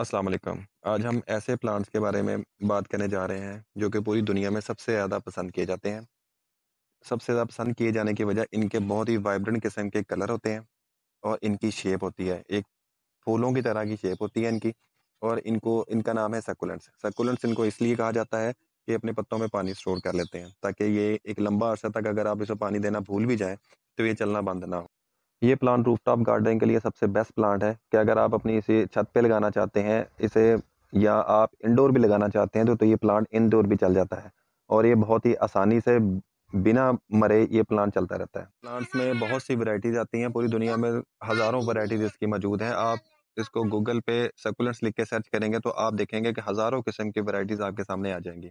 असलम आज हम ऐसे प्लांट्स के बारे में बात करने जा रहे हैं जो कि पूरी दुनिया में सबसे ज़्यादा पसंद किए जाते हैं सबसे ज़्यादा पसंद किए जाने की वजह इनके बहुत ही वाइब्रेंट किस्म के कलर होते हैं और इनकी शेप होती है एक फूलों की तरह की शेप होती है इनकी और इनको इनका नाम है सकुलेंट्स सकुलेंट्स इनको इसलिए कहा जाता है कि अपने पत्तों में पानी स्टोर कर लेते हैं ताकि ये एक लंबा अरसा तक अगर आप इसे पानी देना भूल भी जाएँ तो ये चलना बंद ना हो ये प्लांट रूफटॉप गार्डनिंग के लिए सबसे बेस्ट प्लांट है कि अगर आप अपनी इसे छत पे लगाना चाहते हैं इसे या आप इंडोर भी लगाना चाहते हैं तो, तो ये प्लांट इनडोर भी चल जाता है और ये बहुत ही आसानी से बिना मरे ये प्लांट चलता रहता है प्लांट्स में बहुत सी वैरायटीज आती हैं पूरी दुनिया में हज़ारों वैरायटीज इसकी मौजूद हैं आप इसको गूगल पे सकुलेंट्स लिख के सर्च करेंगे तो आप देखेंगे कि हज़ारों किस्म की वैरायटीज आपके सामने आ जाएंगी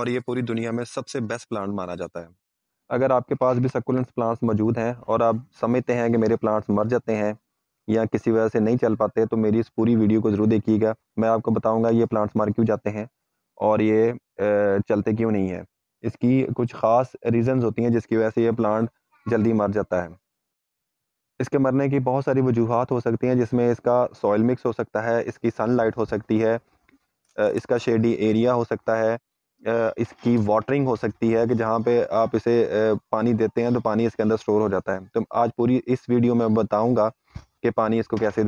और ये पूरी दुनिया में सबसे बेस्ट प्लांट माना जाता है अगर आपके पास भी सकुलेंस प्लांट्स मौजूद हैं और आप समझते हैं कि मेरे प्लांट्स मर जाते हैं या किसी वजह से नहीं चल पाते तो मेरी इस पूरी वीडियो को ज़रूर देखिएगा मैं आपको बताऊंगा ये प्लांट्स मर क्यों जाते हैं और ये चलते क्यों नहीं है इसकी कुछ ख़ास रीज़न्स होती हैं जिसकी वजह से ये प्लांट जल्दी मर जाता है इसके मरने की बहुत सारी वजूहत हो सकती हैं जिसमें इसका सॉयल मिक्स हो सकता है इसकी सन हो सकती है इसका शेडी एरिया हो सकता है इसकी वाटरिंग हो सकती है कि जहाँ पे आप इसे पानी देते हैं तो पानी इसके अंदर स्टोर हो जाता है तो आज पूरी इस वीडियो में बताऊंगा कि पानी इसको कैसे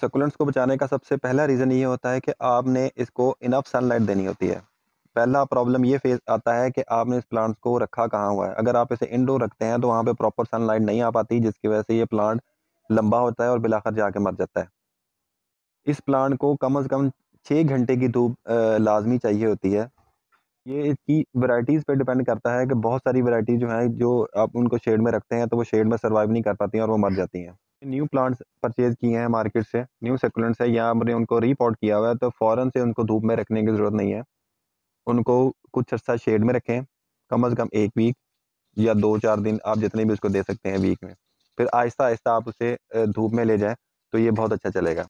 सकुलेंट्स को बचाने का सबसे पहला रीज़न ये होता है कि आपने इसको इनफ सनलाइट देनी होती है पहला प्रॉब्लम ये फेस आता है कि आपने इस प्लांट्स को रखा कहाँ हुआ है अगर आप इसे इनडोर रखते हैं तो वहाँ पे प्रॉपर सनलाइट नहीं आ पाती जिसकी वजह से ये प्लांट लंबा होता है और बिलाखर जाके मर जाता है इस प्लांट को कम अज़ कम छः घंटे की धूप लाजमी चाहिए होती है ये इसकी वैरायटीज़ पे डिपेंड करता है कि बहुत सारी वैरायटी जो हैं जो आप उनको शेड में रखते हैं तो वो शेड में सर्वाइव नहीं कर पाती हैं और वो मर जाती हैं न्यू प्लांट्स परचेज़ किए हैं मार्केट से न्यू सेकुलेंट्स है या हमने उनको रीपॉट किया हुआ है तो फ़ौरन से उनको धूप में रखने की ज़रूरत नहीं है उनको कुछ अर्सा शेड में रखें कम अज़ कम एक वीक या दो चार दिन आप जितने भी उसको दे सकते हैं वीक में फिर आहिस्ता आहिस्ता आप उसे धूप में ले जाएँ तो ये बहुत अच्छा चलेगा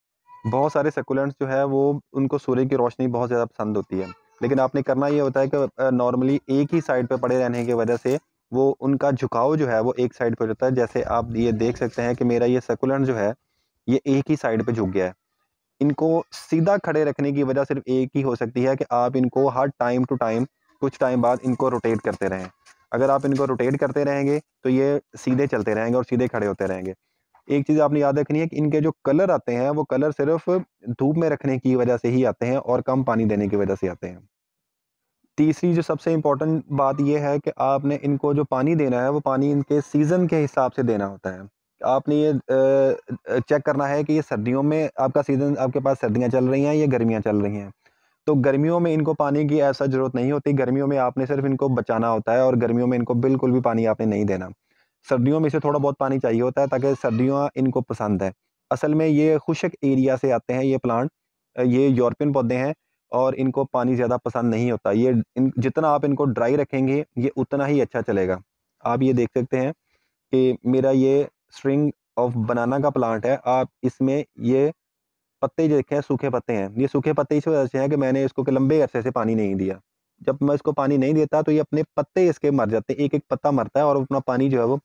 बहुत सारे सेकुलेंट्स जो है वो उनको सूर्य की रोशनी बहुत ज़्यादा पसंद होती है लेकिन आपने करना ये होता है कि नॉर्मली एक ही साइड पर पड़े रहने की वजह से वो उनका झुकाव जो है वो एक साइड पर होता है जैसे आप ये देख सकते हैं कि मेरा ये सेकुलेंट जो है ये एक ही साइड पर झुक गया है इनको सीधा खड़े रखने की वजह सिर्फ एक ही हो सकती है कि आप इनको हर टाइम टू टाइम कुछ टाइम बाद इनको रोटेट करते रहें अगर आप इनको रोटेट करते रहेंगे तो ये सीधे चलते रहेंगे और सीधे खड़े होते रहेंगे एक चीज़ आपने याद रखनी है कि इनके जो कलर आते हैं वो कलर सिर्फ धूप में रखने की वजह से ही आते हैं और कम पानी देने की वजह से आते हैं तीसरी जो सबसे इंपॉर्टेंट बात यह है कि आपने इनको जो पानी देना है वो पानी इनके सीज़न के हिसाब से देना होता है आपने ये चेक करना है कि ये सर्दियों में आपका सीज़न आपके पास सर्दियाँ चल रही हैं या गर्मियाँ चल रही हैं तो गर्मियों में इनको पानी की ऐसा ज़रूरत नहीं होती गर्मियों में आपने सिर्फ इनको बचाना होता है और गर्मियों में इनको बिल्कुल भी पानी आपने नहीं देना सर्दियों में इसे थोड़ा बहुत पानी चाहिए होता है ताकि सर्दियों इनको पसंद है असल में ये खुशक एरिया से आते हैं ये प्लांट ये यूरोपियन पौधे हैं और इनको पानी ज़्यादा पसंद नहीं होता ये इन जितना आप इनको ड्राई रखेंगे ये उतना ही अच्छा चलेगा आप ये देख सकते हैं कि मेरा ये स्ट्रिंग ऑफ बनाना का प्लांट है आप इसमें ये पत्ते जो देखें सूखे पत्ते हैं ये सूखे पत्ते इस वजह से हैं कि मैंने इसको लंबे अरसे से पानी नहीं दिया जब मैं इसको पानी नहीं देता तो ये अपने पत्ते इसके मर जाते हैं एक एक पत्ता मरता है और अपना पानी जो है वो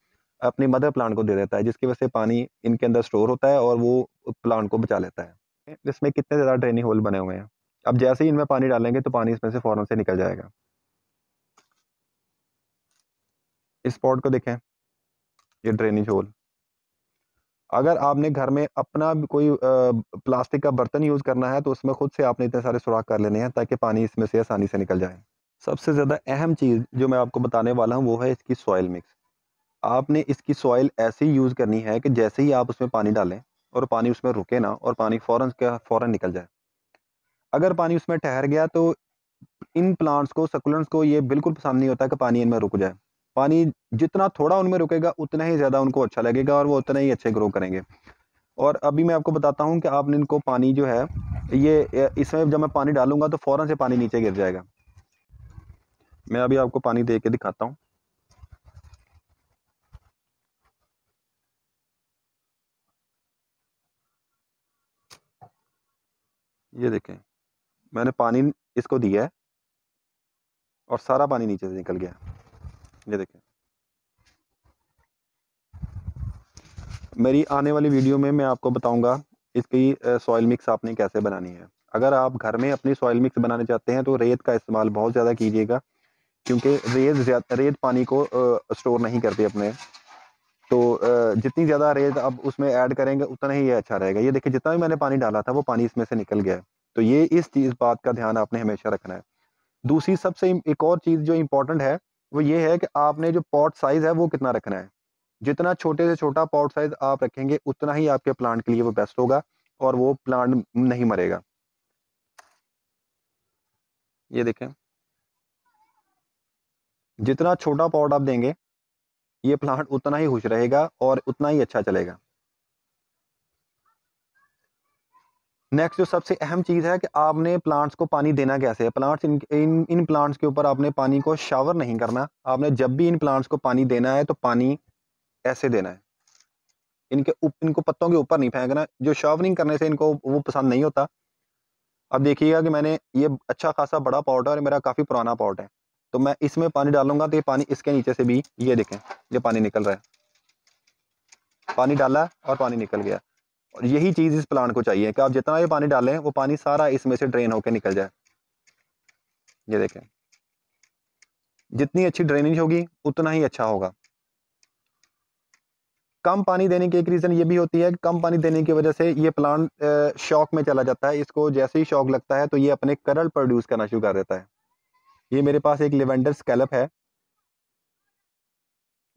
अपनी मदर प्लांट को दे देता है जिसकी वजह से पानी इनके अंदर स्टोर होता है और वो प्लांट को बचा लेता है इसमें कितने ज़्यादा ड्रेनिंग होल बने हुए हैं अब जैसे ही इनमें पानी डालेंगे तो पानी इसमें से फ़ौरन से निकल जाएगा इस पॉट को देखें ये ड्रेनेज होल अगर आपने घर में अपना कोई प्लास्टिक का बर्तन यूज़ करना है तो उसमें खुद से आपने इतने सारे सुराख कर लेने हैं ताकि पानी इसमें से आसानी से निकल जाए सबसे ज़्यादा अहम चीज़ जो मैं आपको बताने वाला हूँ वो है इसकी सॉयल मिक्स आपने इसकी सॉइल ऐसे ही यूज़ करनी है कि जैसे ही आप उसमें पानी डालें और पानी उसमें रुके ना और पानी फ़ौरन का फ़ौरन निकल जाए अगर पानी उसमें ठहर गया तो इन प्लांट्स को सकुलेंट्स को ये बिल्कुल पसंद नहीं होता कि पानी इनमें रुक जाए पानी जितना थोड़ा उनमें रुकेगा उतना ही ज़्यादा उनको अच्छा लगेगा और वो उतना ही अच्छे ग्रो करेंगे और अभी मैं आपको बताता हूँ कि आपने इनको पानी जो है ये इसमें जब मैं पानी डालूंगा तो फ़ौरन से पानी नीचे गिर जाएगा मैं अभी आपको पानी दे के दिखाता हूँ ये देखें मैंने पानी इसको दिया है और सारा पानी नीचे से निकल गया ये देखें मेरी आने वाली वीडियो में मैं आपको बताऊंगा इसकी सॉइल मिक्स आपने कैसे बनानी है अगर आप घर में अपनी सॉइल मिक्स बनाने चाहते हैं तो रेत का इस्तेमाल बहुत ज़्यादा कीजिएगा क्योंकि रेत रेत पानी को स्टोर नहीं करते अपने तो जितनी ज़्यादा रेत अब उसमें ऐड करेंगे उतना ही ये अच्छा रहेगा ये देखिए जितना भी मैंने पानी डाला था वो पानी इसमें से निकल गया है तो ये इस चीज़ बात का ध्यान आपने हमेशा रखना है दूसरी सबसे एक और चीज़ जो इम्पोर्टेंट है वो ये है कि आपने जो पॉट साइज़ है वो कितना रखना है जितना छोटे से छोटा पॉट साइज़ आप रखेंगे उतना ही आपके प्लांट के लिए वो बेस्ट होगा और वो प्लांट नहीं मरेगा ये देखें जितना छोटा पॉट आप देंगे ये प्लांट उतना ही खुश रहेगा और उतना ही अच्छा चलेगा नेक्स्ट जो सबसे अहम चीज़ है कि आपने प्लांट्स को पानी देना कैसे है plants in in in plants के ऊपर आपने पानी को शावर नहीं करना आपने जब भी इन प्लांट्स को पानी देना है तो पानी ऐसे देना है इनके उप, इनको पत्तों के ऊपर नहीं फेंकना जो शावरिंग करने से इनको वो पसंद नहीं होता अब देखिएगा कि मैंने ये अच्छा खासा बड़ा पॉट है और मेरा काफ़ी पुराना पॉट है तो मैं इसमें पानी डालूंगा तो ये पानी इसके नीचे से भी ये देखें ये पानी निकल रहा है पानी डाला और पानी निकल गया और यही चीज़ इस प्लांट को चाहिए कि आप जितना भी पानी डालें वो पानी सारा इसमें से ड्रेन होकर निकल जाए ये देखें जितनी अच्छी ड्रेनेज होगी उतना ही अच्छा होगा कम पानी देने की एक रीज़न ये भी होती है कि कम पानी देने की वजह से ये प्लांट शॉक में चला जाता है इसको जैसे ही शॉक लगता है तो ये अपने करल प्रोड्यूस करना शुरू कर देता है ये मेरे पास एक लिवेंडर स्कैलप है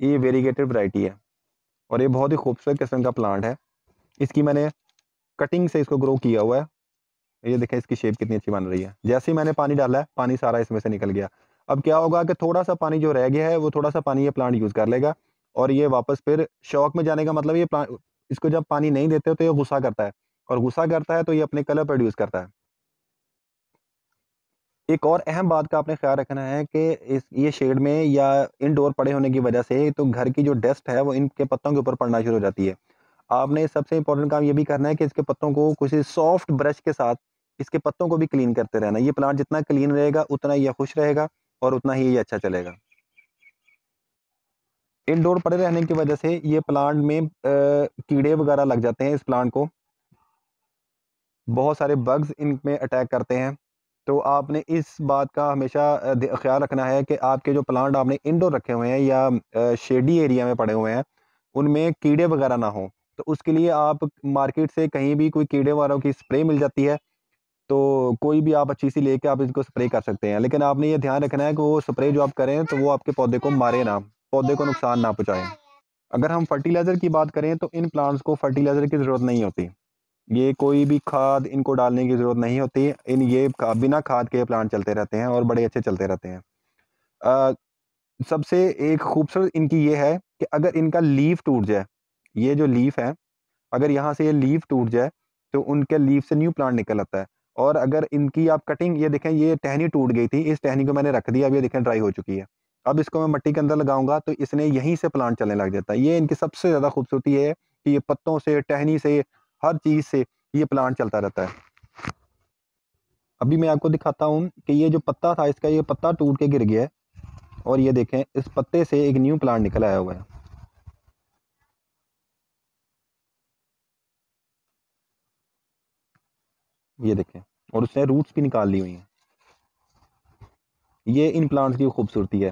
ये वेरीगेटेड वरायटी है और ये बहुत ही खूबसूरत किस्म का प्लांट है इसकी मैंने कटिंग से इसको ग्रो किया हुआ है ये देखें इसकी शेप कितनी अच्छी बन रही है जैसे ही मैंने पानी डाला है पानी सारा इसमें से निकल गया अब क्या होगा कि थोड़ा सा पानी जो रह गया है वो थोड़ा सा पानी ये प्लांट यूज़ कर लेगा और ये वापस फिर शौक में जाने का मतलब ये प्लांट इसको जब पानी नहीं देते हो तो ये गुस्सा करता है और गुस्सा करता है तो ये अपने कलर प्रोड्यूस करता है एक और अहम बात का आपने ख्याल रखना है कि इस ये शेड में या इनडोर पड़े होने की वजह से तो घर की जो डस्ट है वो इनके पत्तों के ऊपर पड़ना शुरू हो जाती है आपने सबसे इंपॉर्टेंट काम ये भी करना है कि इसके पत्तों को कुछ सॉफ्ट ब्रश के साथ इसके पत्तों को भी क्लीन करते रहना ये प्लांट जितना क्लीन रहेगा उतना ही खुश रहेगा और उतना ही ये अच्छा चलेगा इनडोर पड़े रहने की वजह से ये प्लांट में आ, कीड़े वगैरह लग जाते हैं इस प्लांट को बहुत सारे बग्स इनमें अटैक करते हैं तो आपने इस बात का हमेशा ख्याल रखना है कि आपके जो प्लांट आपने इंडोर रखे हुए हैं या शेडी एरिया में पड़े हुए हैं उनमें कीड़े वगैरह ना हों तो उसके लिए आप मार्केट से कहीं भी कोई कीड़े वालों की स्प्रे मिल जाती है तो कोई भी आप अच्छी सी लेके आप इसको स्प्रे कर सकते हैं लेकिन आपने ये ध्यान रखना है कि वो स्प्रे जो आप करें तो वो आपके पौधे को मारे ना पौधे को नुकसान ना पहुँचाएँ अगर हम फर्टिलाइज़र की बात करें तो इन प्लांट्स को फर्टिलाइज़र की ज़रूरत नहीं होती ये कोई भी खाद इनको डालने की ज़रूरत नहीं होती इन ये बिना खाद के प्लांट चलते रहते हैं और बड़े अच्छे चलते रहते हैं सबसे एक खूबसूरत इनकी ये है कि अगर इनका लीफ टूट जाए ये जो लीफ है अगर यहाँ से ये लीफ टूट जाए तो उनके लीफ से न्यू प्लांट निकल आता है और अगर इनकी आप कटिंग ये देखें ये टहनी टूट गई थी इस टहनी को मैंने रख दिया अब ये देखें ड्राई हो चुकी है अब इसको मैं मट्टी के अंदर लगाऊंगा तो इसने यहीं से प्लांट चलने लग जाता है ये इनकी सबसे ज़्यादा खूबसूरती है कि ये पत्तों से टहनी से हर चीज़ से ये प्लांट चलता रहता है अभी मैं आपको दिखाता हूँ कि ये जो पत्ता था इसका ये पत्ता टूट के गिर गया है और ये देखें इस पत्ते से एक न्यू प्लांट निकल आया हुआ है ये देखें और उसने रूट्स भी निकाल ली हुई हैं ये इन प्लांट्स की खूबसूरती है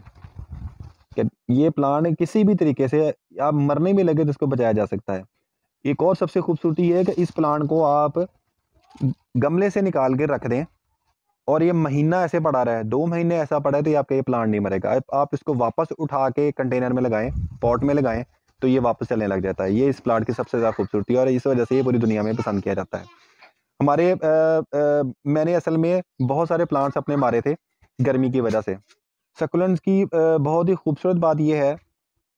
कि ये प्लांट किसी भी तरीके से आप मरने में लगे तो इसको बचाया जा सकता है एक और सबसे खूबसूरती है कि इस प्लांट को आप गमले से निकाल के रख दें और ये महीना ऐसे पड़ा रहा है दो महीने ऐसा पड़ा है तो ये आपका ये प्लांट नहीं मरेगा आप इसको वापस उठा के कंटेनर में लगाएं पॉट में लगाएं तो ये वापस चलने लग जाता है ये इस प्लांट की सबसे ज़्यादा खूबसूरती है और इस वजह से ये पूरी दुनिया में पसंद किया जाता है हमारे आ, आ, मैंने असल में बहुत सारे प्लांट्स अपने मारे थे गर्मी की वजह से सकुलेंट्स की बहुत ही खूबसूरत बात यह है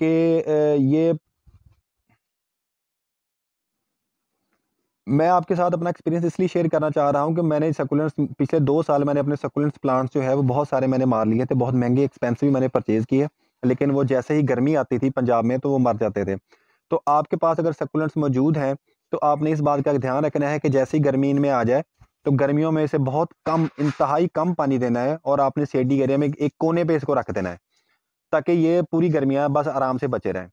कि ये मैं आपके साथ अपना एक्सपीरियंस इसलिए शेयर करना चाह रहा हूँ कि मैंने सकुलेंट्स पिछले दो साल मैंने अपने सकुलेंट्स प्लांट्स जो है वो बहुत सारे मैंने मार लिए थे बहुत महंगे एक्सपेंसिव मैंने परचेज़ किए लेकिन वो जैसे ही गर्मी आती थी पंजाब में तो वो मर जाते थे तो आपके पास अगर सकुलेंट्स मौजूद हैं तो आपने इस बात का ध्यान रखना है कि जैसे ही गर्मी इनमें आ जाए तो गर्मियों में इसे बहुत कम इंतहाई कम पानी देना है और आपने शेडी एरिया में एक कोने पर इसको रख देना है ताकि ये पूरी गर्मियाँ बस आराम से बचे रहें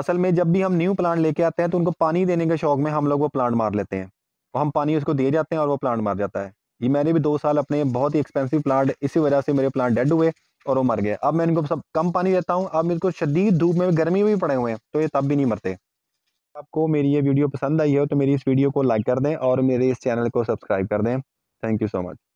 असल में जब भी हम न्यू प्लांट लेके आते हैं तो उनको पानी देने के शौक में हम लोग वो प्लांट मार लेते हैं और तो हम पानी उसको दिए जाते हैं और वो प्लांट मार जाता है ये मैंने भी दो साल अपने बहुत ही एक्सपेंसिव प्लांट इसी वजह से मेरे प्लांट डेड हुए और वो मर गए अब मैं इनको सब कम पानी देता हूँ अब इनको शदीद धूप में गर्मी में भी पड़े हुए हैं तो ये तब भी नहीं मरते आपको मेरी ये वीडियो पसंद आई हो तो मेरी इस वीडियो को लाइक कर दें और मेरे इस चैनल को सब्सक्राइब कर दें थैंक यू सो मच